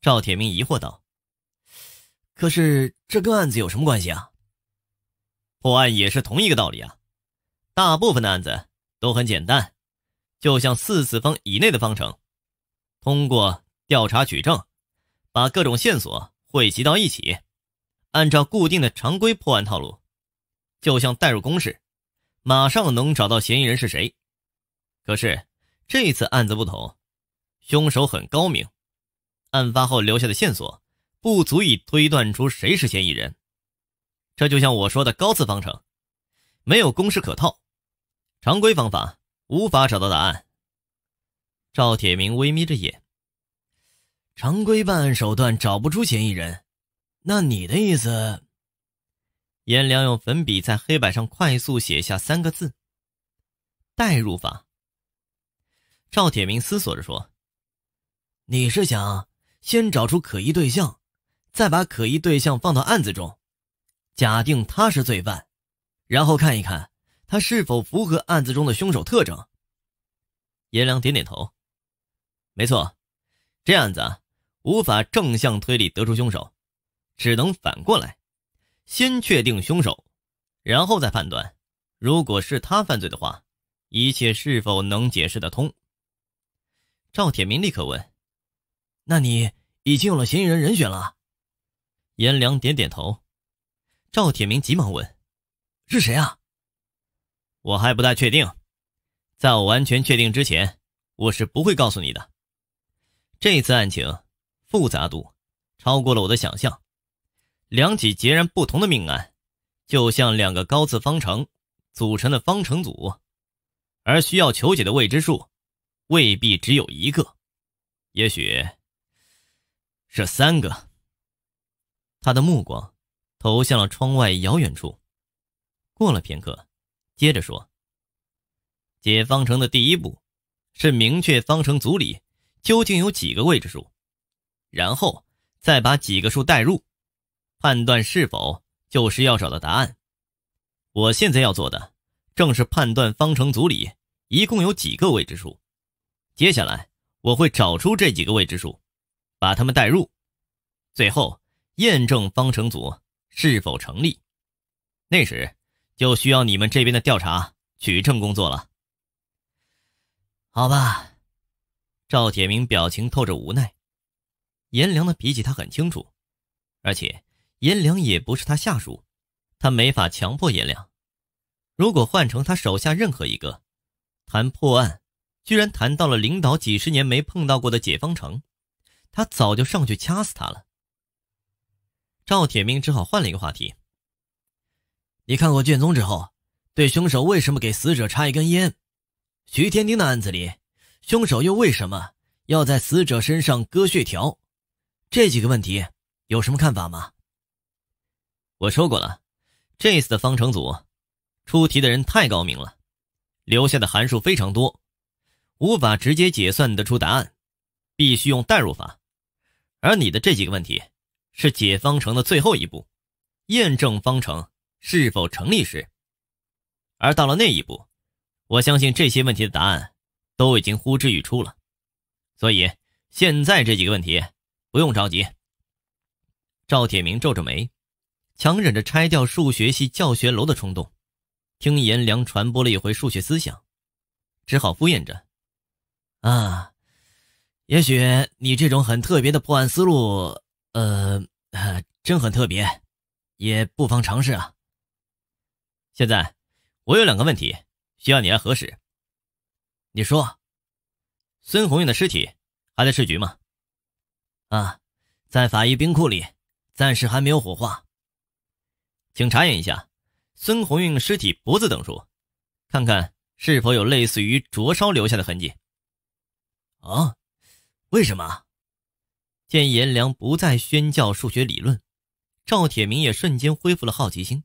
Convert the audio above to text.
赵铁明疑惑道：“可是这跟案子有什么关系啊？破案也是同一个道理啊。大部分的案子都很简单，就像四次方以内的方程，通过调查取证，把各种线索汇集到一起，按照固定的常规破案套路，就像代入公式，马上能找到嫌疑人是谁。可是这次案子不同，凶手很高明。”案发后留下的线索，不足以推断出谁是嫌疑人。这就像我说的高次方程，没有公式可套，常规方法无法找到答案。赵铁明微眯着眼，常规办案手段找不出嫌疑人，那你的意思？颜良用粉笔在黑板上快速写下三个字：代入法。赵铁明思索着说：“你是想？”先找出可疑对象，再把可疑对象放到案子中，假定他是罪犯，然后看一看他是否符合案子中的凶手特征。颜良点点头，没错，这案子无法正向推理得出凶手，只能反过来，先确定凶手，然后再判断，如果是他犯罪的话，一切是否能解释得通？赵铁明立刻问。那你已经有了嫌疑人人选了，颜良点点头，赵铁明急忙问：“是谁啊？”我还不大确定，在我完全确定之前，我是不会告诉你的。这次案情复杂度超过了我的想象，两起截然不同的命案，就像两个高次方程组成的方程组，而需要求解的未知数未必只有一个，也许。是三个。他的目光投向了窗外遥远处，过了片刻，接着说：“解方程的第一步是明确方程组里究竟有几个未知数，然后再把几个数代入，判断是否就是要找的答案。我现在要做的正是判断方程组里一共有几个未知数，接下来我会找出这几个未知数。”把他们带入，最后验证方程组是否成立。那时就需要你们这边的调查取证工作了。好吧，赵铁明表情透着无奈。颜良的脾气他很清楚，而且颜良也不是他下属，他没法强迫颜良。如果换成他手下任何一个，谈破案居然谈到了领导几十年没碰到过的解方程。他早就上去掐死他了。赵铁明只好换了一个话题：“你看过卷宗之后，对凶手为什么给死者插一根烟，徐天丁的案子里，凶手又为什么要在死者身上割血条，这几个问题有什么看法吗？”我说过了，这次的方程组出题的人太高明了，留下的函数非常多，无法直接解算得出答案。必须用代入法，而你的这几个问题，是解方程的最后一步，验证方程是否成立时，而到了那一步，我相信这些问题的答案都已经呼之欲出了，所以现在这几个问题不用着急。赵铁明皱着眉，强忍着拆掉数学系教学楼的冲动，听严良传播了一回数学思想，只好敷衍着，啊。也许你这种很特别的破案思路，呃，真很特别，也不妨尝试啊。现在我有两个问题需要你来核实。你说，孙红运的尸体还在市局吗？啊，在法医冰库里，暂时还没有火化。请查验一下孙红运尸体脖子等处，看看是否有类似于灼烧留下的痕迹。啊。为什么？见颜良不再宣教数学理论，赵铁明也瞬间恢复了好奇心。